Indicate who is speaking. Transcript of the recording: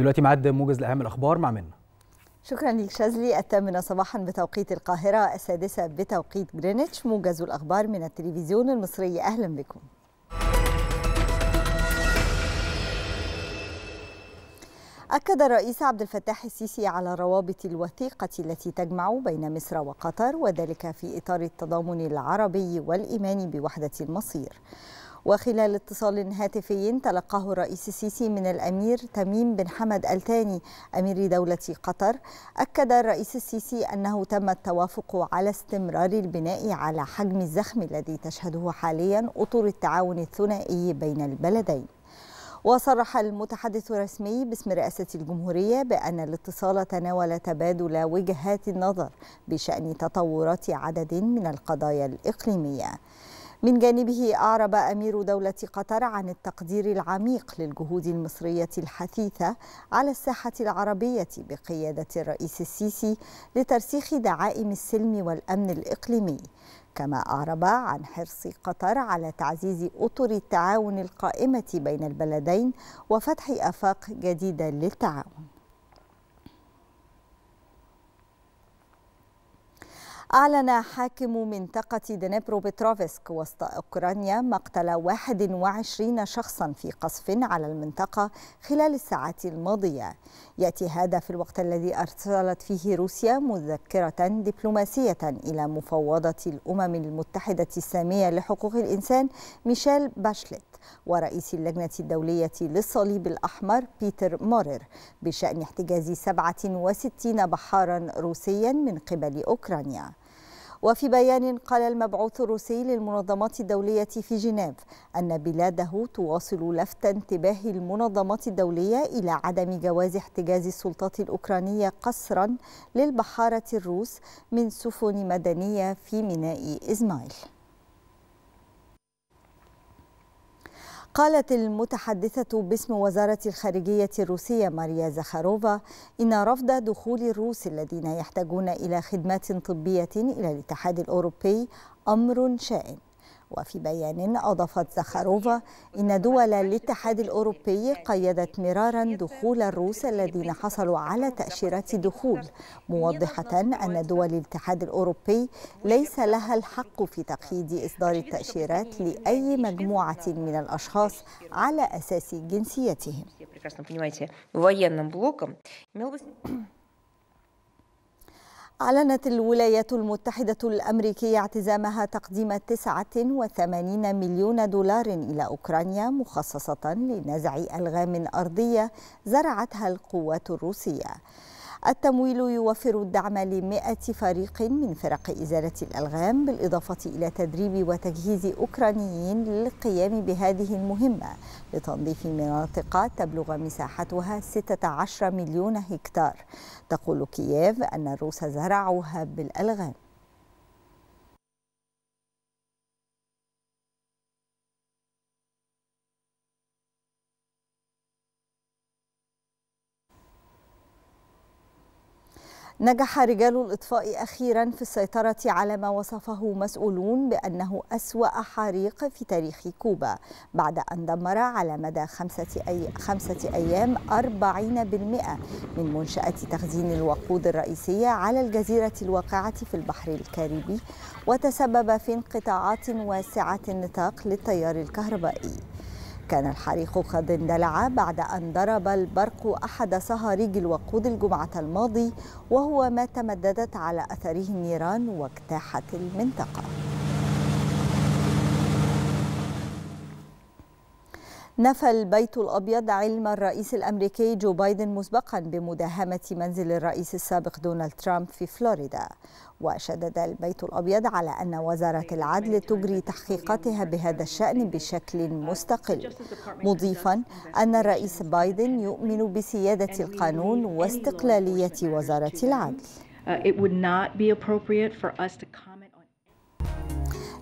Speaker 1: دلوقتي معد موجز لاهم الاخبار مع منا شكرا لك شاذلي الثامنة صباحا بتوقيت القاهرة السادسة بتوقيت جرينتش موجز الأخبار من التلفزيون المصري أهلا بكم أكد الرئيس عبد الفتاح السيسي على روابط الوثيقة التي تجمع بين مصر وقطر وذلك في إطار التضامن العربي والإيمان بوحدة المصير وخلال اتصال هاتفي تلقاه الرئيس السيسي من الأمير تميم بن حمد الثاني أمير دولة قطر أكد الرئيس السيسي أنه تم التوافق على استمرار البناء على حجم الزخم الذي تشهده حاليا أطر التعاون الثنائي بين البلدين وصرح المتحدث الرسمي باسم رئاسة الجمهورية بأن الاتصال تناول تبادل وجهات النظر بشأن تطورات عدد من القضايا الإقليمية من جانبه أعرب أمير دولة قطر عن التقدير العميق للجهود المصرية الحثيثة على الساحة العربية بقيادة الرئيس السيسي لترسيخ دعائم السلم والأمن الإقليمي كما أعرب عن حرص قطر على تعزيز أطر التعاون القائمة بين البلدين وفتح آفاق جديدة للتعاون أعلن حاكم منطقة دنيبرو بتروفسك وسط أوكرانيا مقتل 21 شخصا في قصف على المنطقة خلال الساعات الماضية يأتي هذا في الوقت الذي أرسلت فيه روسيا مذكرة دبلوماسية إلى مفوضة الأمم المتحدة السامية لحقوق الإنسان ميشيل باشلت ورئيس اللجنة الدولية للصليب الأحمر بيتر مورر بشأن احتجاز 67 بحارا روسيا من قبل أوكرانيا وفي بيان قال المبعوث الروسي للمنظمات الدولية في جنيف أن بلاده تواصل لفت انتباه المنظمات الدولية إلى عدم جواز احتجاز السلطات الأوكرانية قسرا للبحارة الروس من سفن مدنية في ميناء إزمايل قالت المتحدثة باسم وزارة الخارجية الروسية ماريا زخاروفا إن رفض دخول الروس الذين يحتاجون إلى خدمات طبية إلى الاتحاد الأوروبي أمر شائن وفي بيان أضافت زخاروفا إن دول الاتحاد الأوروبي قيدت مرارا دخول الروس الذين حصلوا على تأشيرات دخول موضحة أن دول الاتحاد الأوروبي ليس لها الحق في تقييد إصدار التأشيرات لأي مجموعة من الأشخاص على أساس جنسيتهم أعلنت الولايات المتحدة الأمريكية اعتزامها تقديم 89 مليون دولار إلى أوكرانيا مخصصة لنزع ألغام أرضية زرعتها القوات الروسية التمويل يوفر الدعم لمئة فريق من فرق إزالة الألغام بالإضافة إلى تدريب وتجهيز أوكرانيين للقيام بهذه المهمة لتنظيف مناطق تبلغ مساحتها 16 مليون هكتار تقول كييف أن الروس زرعوها بالألغام نجح رجال الإطفاء أخيرا في السيطرة على ما وصفه مسؤولون بأنه أسوأ حريق في تاريخ كوبا بعد أن دمر على مدى خمسة, أي... خمسة أيام 40% من منشأة تخزين الوقود الرئيسية على الجزيرة الواقعة في البحر الكاريبي وتسبب في انقطاعات واسعة النطاق للتيار الكهربائي كان الحريق قد اندلع بعد أن ضرب البرق أحد صهاريج الوقود الجمعة الماضي وهو ما تمددت على أثره النيران واجتاحت المنطقة نفى البيت الأبيض علم الرئيس الأمريكي جو بايدن مسبقا بمداهمة منزل الرئيس السابق دونالد ترامب في فلوريدا وشدد البيت الأبيض على أن وزارة العدل تجري تحقيقاتها بهذا الشأن بشكل مستقل مضيفا أن الرئيس بايدن يؤمن بسيادة القانون واستقلالية وزارة العدل. Uh,